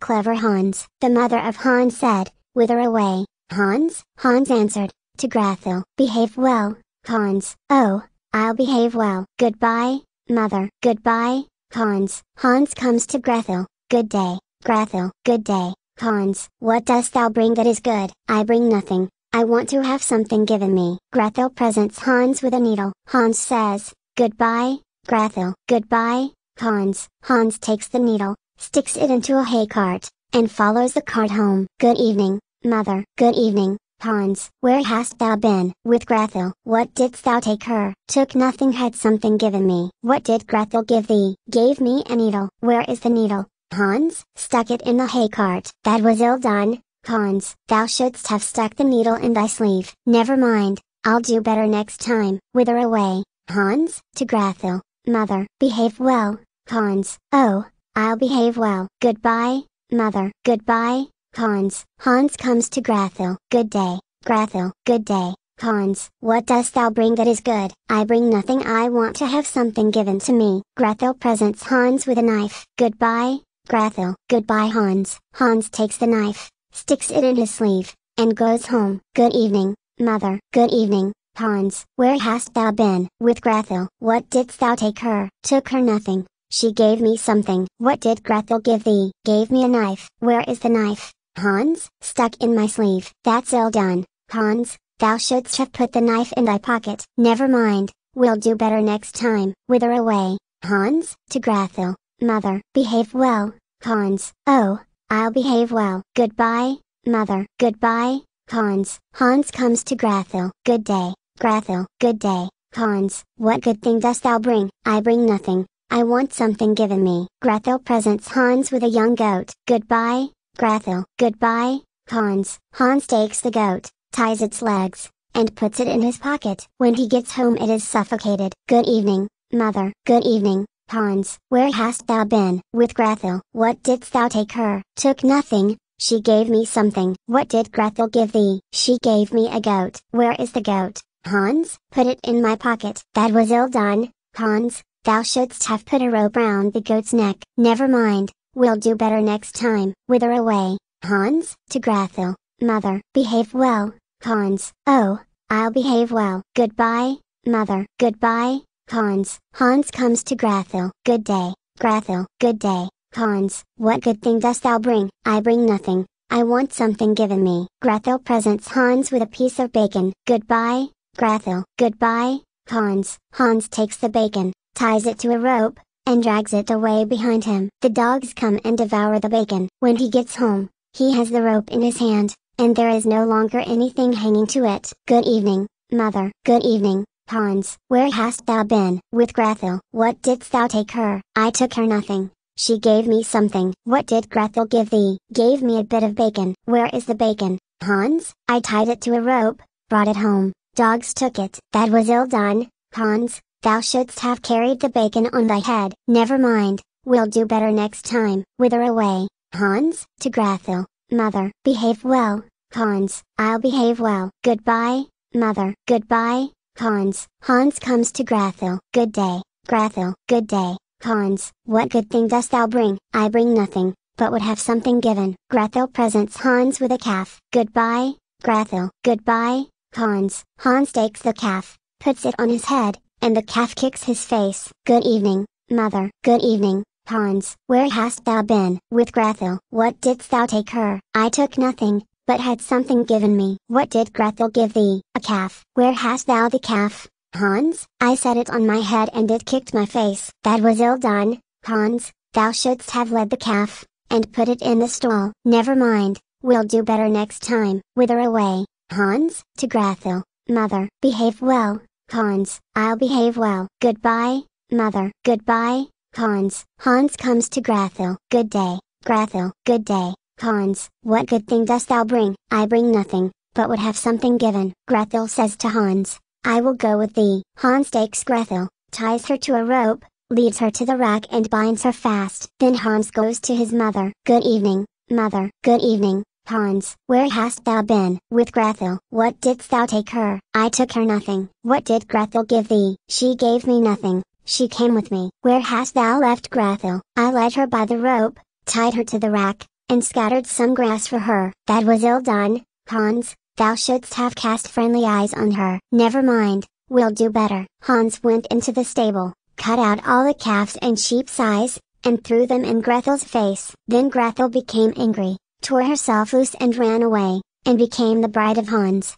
Clever Hans, the mother of Hans said, whither away, Hans? Hans answered, to Grathil. Behave well, Hans. Oh, I'll behave well. Goodbye, mother. Goodbye, Hans. Hans comes to Grethel. Good day, Grethel. Good day, Hans. What dost thou bring that is good? I bring nothing. I want to have something given me. Grethel presents Hans with a needle. Hans says, Goodbye, Grethel. Goodbye, Hans. Hans takes the needle, sticks it into a hay cart, and follows the cart home. Good evening, mother. Good evening, Hans. Where hast thou been? With Grethel. What didst thou take her? Took nothing had something given me. What did Grethel give thee? Gave me a needle. Where is the needle? Hans, stuck it in the hay cart. That was ill done, Hans. Thou shouldst have stuck the needle in thy sleeve. Never mind, I'll do better next time. Whither away, Hans? To Grethel, mother. Behave well, Hans. Oh, I'll behave well. Goodbye, mother. Goodbye, Hans. Hans comes to Grathil. Good day, Grathil. Good day, Hans. What dost thou bring that is good? I bring nothing. I want to have something given to me. Grathil presents Hans with a knife. Goodbye, Grathil. Goodbye, Hans. Hans takes the knife, sticks it in his sleeve, and goes home. Good evening, mother. Good evening, Hans, where hast thou been? With Grathil. What didst thou take her? Took her nothing. She gave me something. What did Grethel give thee? Gave me a knife. Where is the knife? Hans, stuck in my sleeve. That's ill done, Hans, thou shouldst have put the knife in thy pocket. Never mind, we'll do better next time. Whither away, Hans, to Grethel, mother. Behave well, Hans. Oh, I'll behave well. Goodbye, mother. Goodbye, Hans. Hans comes to Grethel. Good day, Grethel. Good day, Hans. What good thing dost thou bring? I bring nothing, I want something given me. Grethel presents Hans with a young goat. Goodbye, Grethel. Goodbye, Hans. Hans takes the goat, ties its legs, and puts it in his pocket. When he gets home it is suffocated. Good evening, mother. Good evening, Hans. Where hast thou been? With Grethel. What didst thou take her? Took nothing, she gave me something. What did Grethel give thee? She gave me a goat. Where is the goat? Hans, put it in my pocket. That was ill done, Hans, Thou shouldst have put a rope round the goat's neck. Never mind, we'll do better next time. Whither away, Hans? To Grathil, mother. Behave well, Hans. Oh, I'll behave well. Goodbye, mother. Goodbye, Hans. Hans comes to Grathil. Good day, Grathil. Good day, Hans. What good thing dost thou bring? I bring nothing. I want something given me. Grathil presents Hans with a piece of bacon. Goodbye, Grathil. Goodbye, Hans. Hans takes the bacon ties it to a rope, and drags it away behind him. The dogs come and devour the bacon. When he gets home, he has the rope in his hand, and there is no longer anything hanging to it. Good evening, mother. Good evening, Hans. Where hast thou been? With Grethel. What didst thou take her? I took her nothing. She gave me something. What did Grethel give thee? Gave me a bit of bacon. Where is the bacon, Hans? I tied it to a rope, brought it home. Dogs took it. That was ill done, Hans. Thou shouldst have carried the bacon on thy head. Never mind, we'll do better next time. Whither away, Hans? To Grathil, mother. Behave well, Hans. I'll behave well. Goodbye, mother. Goodbye, Hans. Hans comes to Grathil. Good day, Grathil. Good day, Hans. What good thing dost thou bring? I bring nothing, but would have something given. Grathil presents Hans with a calf. Goodbye, Grathil. Goodbye, Hans. Hans takes the calf, puts it on his head, and the calf kicks his face. Good evening, mother. Good evening, Hans. Where hast thou been? With Grathil. What didst thou take her? I took nothing, but had something given me. What did Grathil give thee? A calf. Where hast thou the calf? Hans, I set it on my head and it kicked my face. That was ill done, Hans, thou shouldst have led the calf, and put it in the stall. Never mind, we'll do better next time. Whither away, Hans? To Grathil, mother. Behave well, Hans, I'll behave well. Goodbye, mother. Goodbye, Hans. Hans comes to Grathil. Good day, Grathil. Good day, Hans. What good thing dost thou bring? I bring nothing, but would have something given. Grethel says to Hans, I will go with thee. Hans takes Grethel, ties her to a rope, leads her to the rack and binds her fast. Then Hans goes to his mother. Good evening, mother. Good evening, Hans, where hast thou been? With Grethel. What didst thou take her? I took her nothing. What did Grethel give thee? She gave me nothing. She came with me. Where hast thou left Grethel? I led her by the rope, tied her to the rack, and scattered some grass for her. That was ill done, Hans, thou shouldst have cast friendly eyes on her. Never mind, we'll do better. Hans went into the stable, cut out all the calves and sheep's eyes, and threw them in Grethel's face. Then Grethel became angry, tore herself loose and ran away, and became the bride of Hans.